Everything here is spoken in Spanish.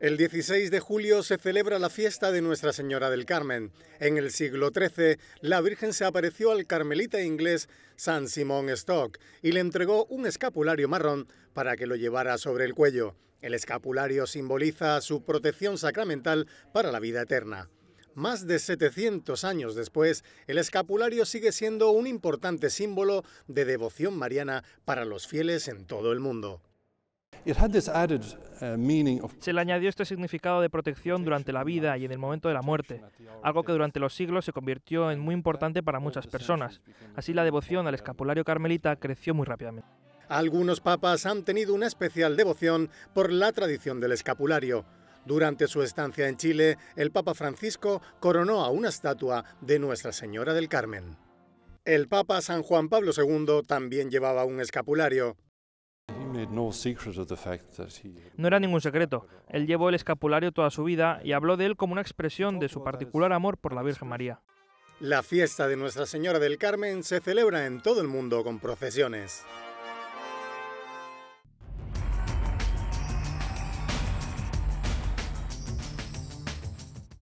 El 16 de julio se celebra la fiesta de Nuestra Señora del Carmen. En el siglo XIII, la Virgen se apareció al carmelita inglés San Simón Stock y le entregó un escapulario marrón para que lo llevara sobre el cuello. El escapulario simboliza su protección sacramental para la vida eterna. Más de 700 años después, el escapulario sigue siendo un importante símbolo de devoción mariana para los fieles en todo el mundo. Uh, se le añadió este significado de protección durante la vida y en el momento de la muerte, algo que durante los siglos se convirtió en muy importante para muchas personas. Así la devoción al escapulario carmelita creció muy rápidamente. Algunos papas han tenido una especial devoción por la tradición del escapulario. Durante su estancia en Chile, el Papa Francisco coronó a una estatua de Nuestra Señora del Carmen. El Papa San Juan Pablo II también llevaba un escapulario. Eh, no era ningún secreto. Él llevó el escapulario toda su vida y habló de él como una expresión de su particular amor por la Virgen María. La fiesta de Nuestra Señora del Carmen se celebra en todo el mundo con procesiones.